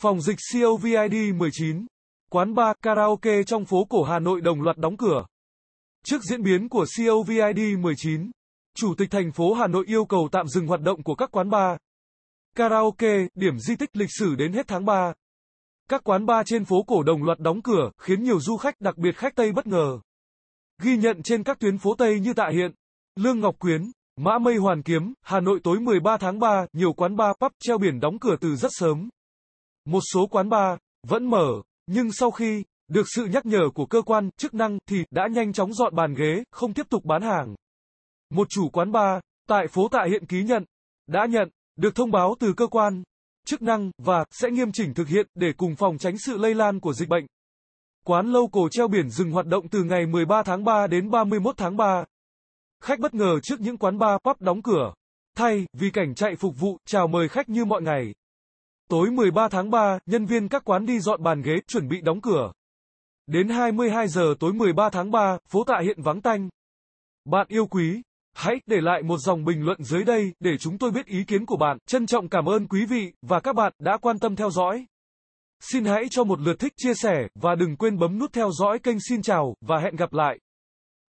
Phòng dịch COVID 19, quán bar karaoke trong phố cổ Hà Nội đồng loạt đóng cửa. Trước diễn biến của COVID 19, Chủ tịch thành phố Hà Nội yêu cầu tạm dừng hoạt động của các quán bar, karaoke, điểm di tích lịch sử đến hết tháng 3. Các quán bar trên phố cổ đồng loạt đóng cửa, khiến nhiều du khách đặc biệt khách Tây bất ngờ. Ghi nhận trên các tuyến phố Tây như Tạ Hiện, Lương Ngọc Quyến, Mã Mây Hoàn Kiếm, Hà Nội tối 13 tháng 3, nhiều quán bar, pub treo biển đóng cửa từ rất sớm một số quán bar vẫn mở, nhưng sau khi được sự nhắc nhở của cơ quan chức năng thì đã nhanh chóng dọn bàn ghế, không tiếp tục bán hàng. Một chủ quán bar tại phố Tạ Hiện ký nhận đã nhận được thông báo từ cơ quan chức năng và sẽ nghiêm chỉnh thực hiện để cùng phòng tránh sự lây lan của dịch bệnh. Quán lâu cổ treo biển dừng hoạt động từ ngày 13 tháng 3 đến 31 tháng 3. Khách bất ngờ trước những quán bar pub đóng cửa. Thay vì cảnh chạy phục vụ, chào mời khách như mọi ngày. Tối 13 tháng 3, nhân viên các quán đi dọn bàn ghế, chuẩn bị đóng cửa. Đến 22 giờ tối 13 tháng 3, phố tạ hiện vắng tanh. Bạn yêu quý, hãy để lại một dòng bình luận dưới đây để chúng tôi biết ý kiến của bạn. Trân trọng cảm ơn quý vị và các bạn đã quan tâm theo dõi. Xin hãy cho một lượt thích chia sẻ và đừng quên bấm nút theo dõi kênh xin chào và hẹn gặp lại.